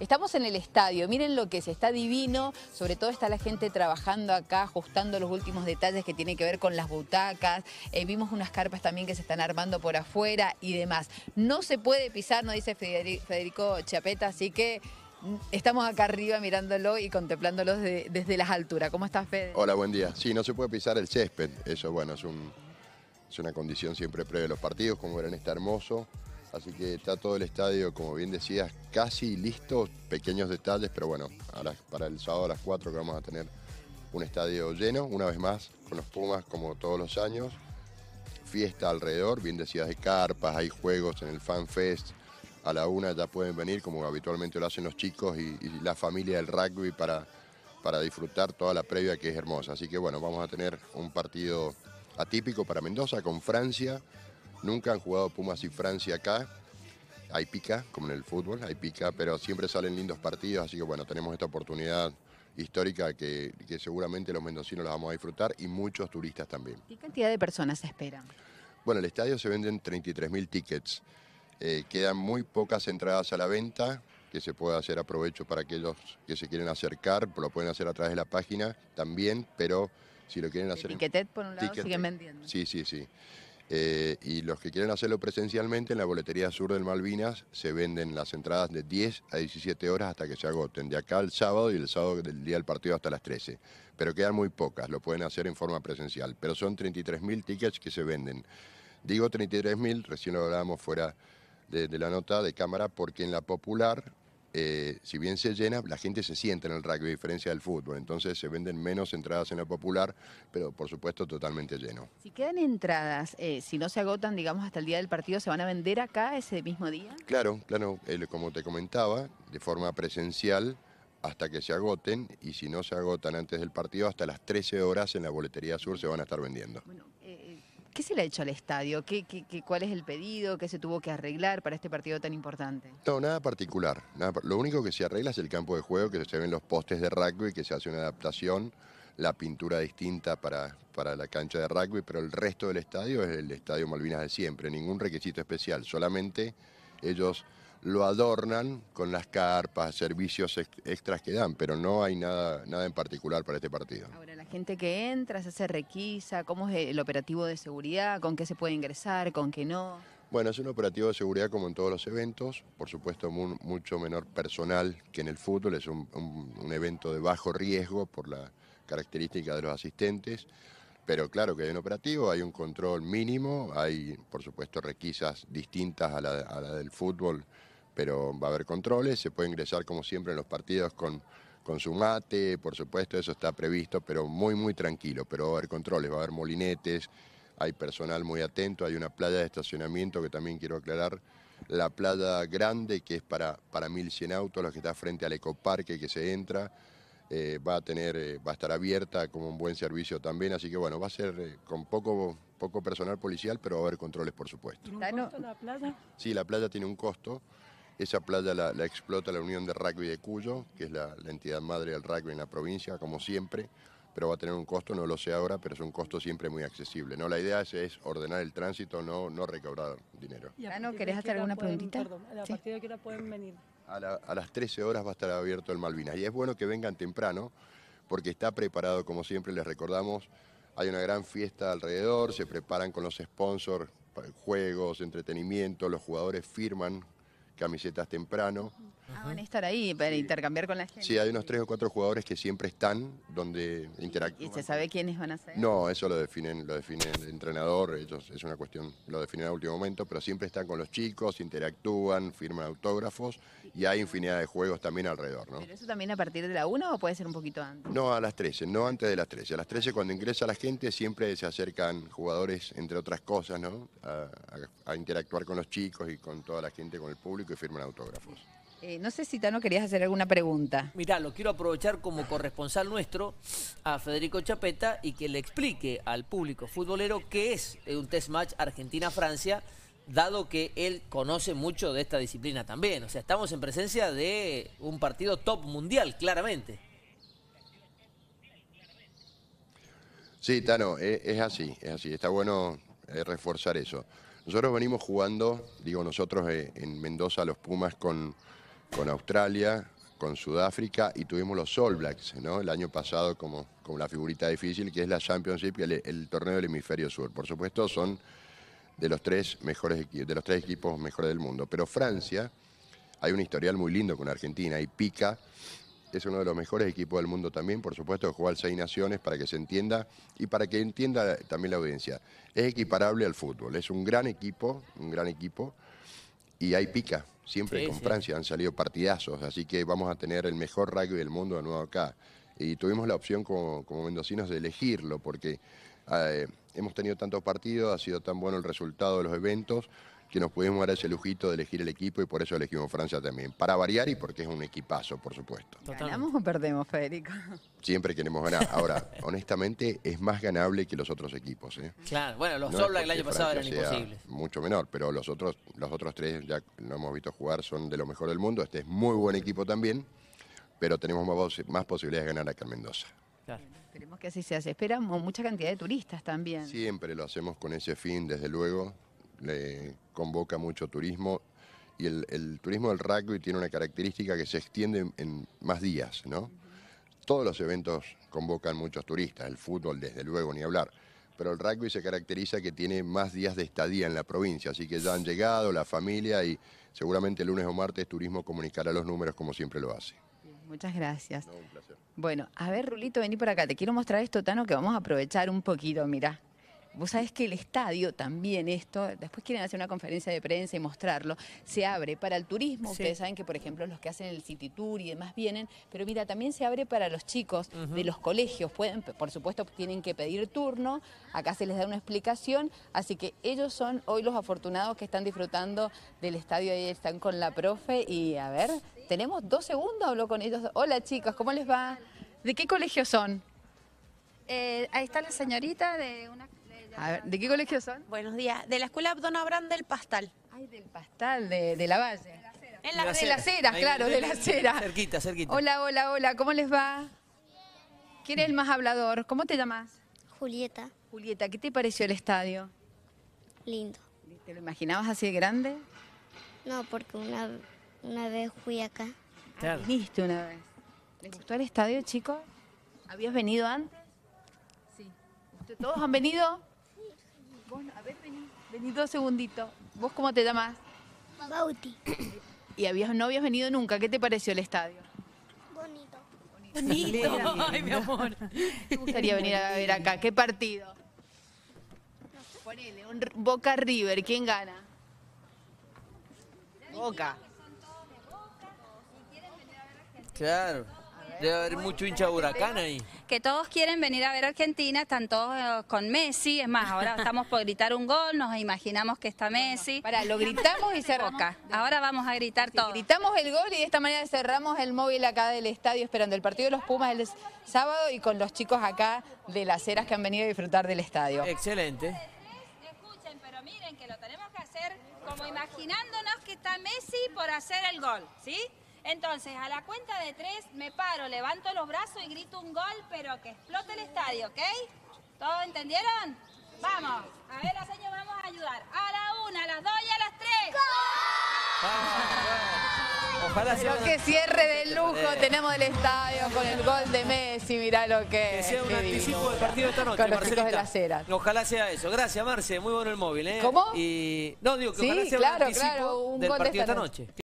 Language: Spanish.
Estamos en el estadio, miren lo que es, está divino, sobre todo está la gente trabajando acá, ajustando los últimos detalles que tienen que ver con las butacas, eh, vimos unas carpas también que se están armando por afuera y demás. No se puede pisar, nos dice Federico Chapeta, así que... Mm, estamos acá arriba mirándolo y contemplándolo desde las alturas. ¿Cómo estás, Fede? Hola, buen día. Sí, no se puede pisar el césped. Eso, bueno, es, una condición siempre previa los partidos, como verán, este hermoso. Así que está todo el estadio, como bien decías, casi listo. Pequeños detalles, pero bueno, para el sábado a las 4 que vamos a tener un estadio lleno, una vez más, con los Pumas como todos los años. Fiesta alrededor, bien decías, de carpas, hay juegos en el Fan Fest. A la una ya pueden venir, como habitualmente lo hacen los chicos y, la familia del rugby para, para disfrutar toda la previa que es hermosa. Así que bueno, vamos a tener un partido atípico para Mendoza con Francia Nunca han jugado Pumas y Francia acá. Hay pica, como en el fútbol, hay pica, pero siempre salen lindos partidos, así que bueno, tenemos esta oportunidad histórica que, seguramente los mendocinos la vamos a disfrutar y muchos turistas también. ¿Qué cantidad de personas se esperan? Bueno, el estadio se venden 33.000 tickets. Eh, quedan muy pocas entradas a la venta que se puede hacer aprovecho para aquellos que se quieren acercar, lo pueden hacer a través de la página también, pero si lo quieren hacer... Ticketet, por un lado, siguen vendiendo. Sí, sí, sí. Eh, y los que quieren hacerlo presencialmente, en la boletería sur del Malvinas se venden las entradas de 10 a 17 horas hasta que se agoten, de acá al sábado y el sábado del día del partido hasta las 13. Pero quedan muy pocas, lo pueden hacer en forma presencial. Pero son 33.000 tickets que se venden. Digo 33.000, recién lo hablábamos fuera de la nota de cámara, porque en la popular eh, si bien se llena, la gente se sienta en el rugby, a diferencia del fútbol. Entonces se venden menos entradas en la popular, pero por supuesto totalmente lleno. Si quedan entradas, eh, si no se agotan, digamos, hasta el día del partido, ¿se van a vender acá ese mismo día? Claro, claro. como te comentaba, de forma presencial hasta que se agoten y si no se agotan antes del partido, hasta las 13 horas en la boletería sur se van a estar vendiendo. ¿Qué se le ha hecho al estadio? ¿Qué, qué, cuál es el pedido? ¿Qué se tuvo que arreglar para este partido tan importante? No, nada particular. lo único que se arregla es el campo de juego, que se ven los postes de rugby, que se hace una adaptación, la pintura distinta para, para la cancha de rugby, pero el resto del estadio es el estadio Malvinas de siempre, ningún requisito especial, solamente ellos lo adornan con las carpas, servicios extras que dan, pero no hay nada, nada en particular para este partido. Ahora, la gente que entra, se hace requisa, ¿cómo es el operativo de seguridad? ¿Con qué se puede ingresar? ¿Con qué no? Bueno, es un operativo de seguridad como en todos los eventos, por supuesto mucho menor personal que en el fútbol, es un, evento de bajo riesgo por la característica de los asistentes pero claro que hay un operativo, hay un control mínimo, hay por supuesto requisas distintas a la, a la del fútbol pero va a haber controles, se puede ingresar como siempre en los partidos con, con su mate, por supuesto, eso está previsto, pero muy, muy tranquilo, pero va a haber controles, va a haber molinetes, hay personal muy atento, hay una playa de estacionamiento que también quiero aclarar, la playa grande que es para, para 1.100 autos, la que está frente al ecoparque que se entra, eh, va a tener, eh, va a estar abierta como un buen servicio también, así que bueno, va a ser eh, con poco, poco personal policial, pero va a haber controles por supuesto. ¿Tiene un costo la playa? Sí, la playa tiene un costo. Esa playa la, explota la Unión de Rugby de Cuyo, que es la, entidad madre del rugby en la provincia, como siempre, pero va a tener un costo, no lo sé ahora, pero es un costo siempre muy accesible. No, la idea es, ordenar el tránsito, no, recaudar dinero. no, ¿querés hacer alguna preguntita? ¿a a, las 13 horas va a estar abierto el Malvinas. Y es bueno que vengan temprano, porque está preparado, como siempre les recordamos, hay una gran fiesta alrededor, se preparan con los sponsors, juegos, entretenimiento, los jugadores firman camisetas temprano, Ah, van a estar ahí para intercambiar con la gente. Sí, hay unos tres o cuatro jugadores que siempre están donde interactúan. ¿Y se sabe quiénes van a ser? No, eso lo definen, lo define el entrenador, ellos es una cuestión, lo definen a último momento, pero siempre están con los chicos, interactúan, firman autógrafos y hay infinidad de juegos también alrededor, ¿no? ¿Pero eso también a partir de la 1 o puede ser un poquito antes? No, a las 13, no antes de las 13. A las 13 cuando ingresa la gente siempre se acercan jugadores, entre otras cosas, ¿no? a interactuar con los chicos y con toda la gente, con el público y firman autógrafos. Eh, no sé si Tano querías hacer alguna pregunta. Mirá, lo quiero aprovechar como corresponsal nuestro a Federico Chapeta y que le explique al público futbolero qué es un test match Argentina-Francia, dado que él conoce mucho de esta disciplina también. O sea, estamos en presencia de un partido top mundial, claramente. Sí, Tano, e-, es, así, es así. Está bueno eh, reforzar eso. Nosotros venimos jugando, digo nosotros eh, en Mendoza, los Pumas, con con Australia, con Sudáfrica y tuvimos los All Blacks, ¿no? El año pasado como, como la figurita difícil que es la Championship, el, el torneo del hemisferio sur. Por supuesto, son de los tres mejores de los tres equipos mejores del mundo. Pero Francia, hay un historial muy lindo con Argentina y Pica es uno de los mejores equipos del mundo también, por supuesto, jugar seis naciones para que se entienda y para que entienda también la audiencia. Es equiparable al fútbol, es un gran equipo, un gran equipo y hay pica, Siempre con Francia han salido partidazos, así que vamos a tener el mejor rugby del mundo de nuevo acá. Y tuvimos la opción como, mendocinos de elegirlo, porque eh, hemos tenido tantos partidos, ha sido tan bueno el resultado de los eventos, que nos pudimos dar ese lujito de elegir el equipo y por eso elegimos Francia también. Para variar y porque es un equipazo, por supuesto. ¿Ganamos o perdemos, Federico? Siempre queremos ganar. Ahora, honestamente, es más ganable que los otros equipos. ¿eh? Claro, bueno, los no el año pasado eran imposibles. Mucho menor, pero los otros, los otros tres ya lo hemos visto jugar, son de lo mejor del mundo. Este es muy buen equipo también, pero tenemos más, posibilidades de ganar acá en Mendoza. Claro. que así sea. Se esperamos mucha cantidad de turistas también. Siempre lo hacemos con ese fin, desde luego le convoca mucho turismo y el, turismo del rugby tiene una característica que se extiende en más días, ¿no? Todos los eventos convocan muchos turistas, el fútbol desde luego, ni hablar, pero el rugby se caracteriza que tiene más días de estadía en la provincia, así que ya han llegado la familia y seguramente el lunes o martes Turismo comunicará los números como siempre lo hace. Muchas gracias. Bueno, a ver, Rulito, vení por acá. Te quiero mostrar esto, Tano, que vamos a aprovechar un poquito, mira. Vos sabés que el estadio también, esto, después quieren hacer una conferencia de prensa y mostrarlo, se abre para el turismo. Ustedes saben que, por ejemplo, los que hacen el City Tour y demás vienen, pero mira, también se abre para los chicos de los colegios. Pueden, por supuesto, tienen que pedir turno, acá se les da una explicación, así que ellos son hoy los afortunados que están disfrutando del estadio, ahí están con la profe y a ver, tenemos dos segundos, hablo con ellos. Hola chicos, ¿cómo les va? ¿De qué colegio son? Eh, ahí está la señorita de una ¿de qué colegio son? Buenos días. De la escuela Don Abraham del Pastal. Ay, del Pastal, de, la Valle. De la En la, de la Cera, claro, de la Cera. Cerquita, cerquita. Hola, hola, hola, ¿cómo les va? ¿Quién es el más hablador? ¿Cómo te llamas? Julieta. Julieta, ¿qué te pareció el estadio? Lindo. ¿Te lo imaginabas así de grande? No, porque una, vez fui acá. Ah, claro. una vez. ¿Les gustó el estadio, chicos? ¿Habías venido antes? Sí. ¿Todos han venido? a ver, vení, dos segunditos. ¿Vos cómo te llamás? Bauti. Y no habías venido nunca. ¿Qué te pareció el estadio? Bonito. Bonito. Ay, mi amor. ¿Te gustaría venir a ver acá? ¿Qué partido? Ponele, un Boca River. ¿Quién gana? Boca. Claro. Debe haber mucho hincha huracán ahí. Que todos quieren venir a ver Argentina, están todos eh, con Messi, es más, ahora estamos por gritar un gol, nos imaginamos que está Messi. Para, lo gritamos y cerramos. Ahora vamos a gritar todos. todo. Gritamos el gol y de esta manera cerramos el móvil acá del estadio esperando el partido de los Pumas el sábado y con los chicos acá de las Heras que han venido a disfrutar del estadio. Excelente. Escuchen, pero miren que lo tenemos que hacer como imaginándonos que está Messi por hacer el gol, ¿sí? Entonces, a la cuenta de tres, me paro, levanto los brazos y grito un gol, pero que explote el estadio, ¿ok? ¿Todos entendieron? Vamos. A ver, la vamos a ayudar. A la una, a las dos y a las tres. ¡Gol! Ojalá sea una... que cierre de lujo tenemos el estadio con el gol de Messi, mirá lo que, que sea un anticipo del partido esta noche, Con los chicos de la acera. Ojalá sea eso. Gracias, Marce, muy bueno el móvil, ¿eh? ¿Cómo? Y... No, digo que sí, ojalá sea claro, un anticipo del partido de esta, noche.